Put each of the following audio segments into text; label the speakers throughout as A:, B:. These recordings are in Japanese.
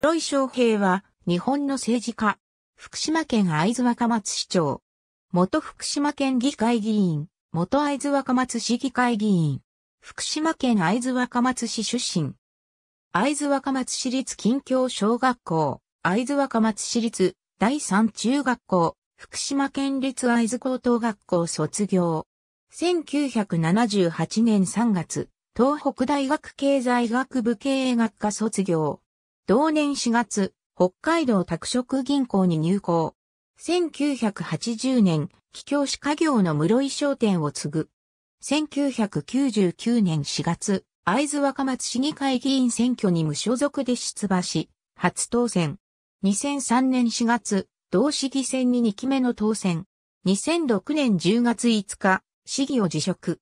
A: ロイ昌平は、日本の政治家、福島県会津若松市長、元福島県議会議員、元会津若松市議会議員、福島県会津若松市出身、会津若松市立近況小学校、会津若松市立第三中学校、福島県立会津高等学校卒業。1978年3月、東北大学経済学部経営学科卒業。同年4月、北海道拓殖銀行に入行。1980年、帰郷市家業の室井商店を継ぐ。1999年4月、会津若松市議会議員選挙に無所属で出馬し、初当選。2003年4月、同市議選に2期目の当選。2006年10月5日、市議を辞職。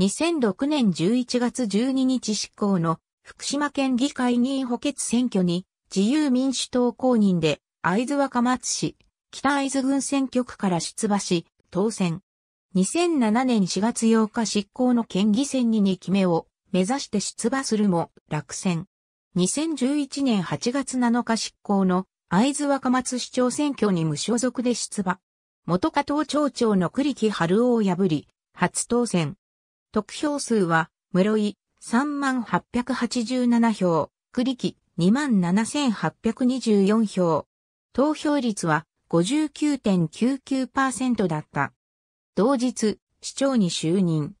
A: 2006年11月12日執行の福島県議会議員補欠選挙に自由民主党公認で会津若松市北会津郡選挙区から出馬し当選。2007年4月8日執行の県議選に2期目を目指して出馬するも落選。2011年8月7日執行の会津若松市長選挙に無所属で出馬。元加藤町長の栗木春夫を破り、初当選。得票数は、室井、3887票、栗木27824票。投票率は59.99%だった。同日、市長に就任。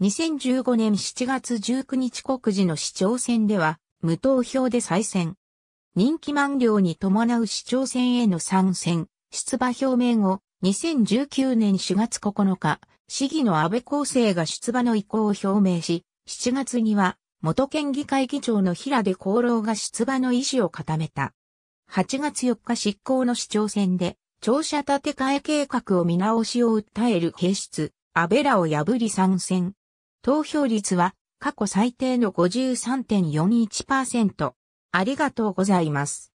A: 2015年7月19日告示の市長選では、無投票で再選。人気満了に伴う市長選への参戦、出馬表明後、2019年4月9日、市議の安倍厚生が出馬の意向を表明し、7月には、元県議会議長の平出厚労が出馬の意思を固めた。8月4日執行の市長選で、庁舎建て替え計画を見直しを訴える掲出、安倍らを破り参戦。投票率は過去最低の53.41%。ありがとうございます。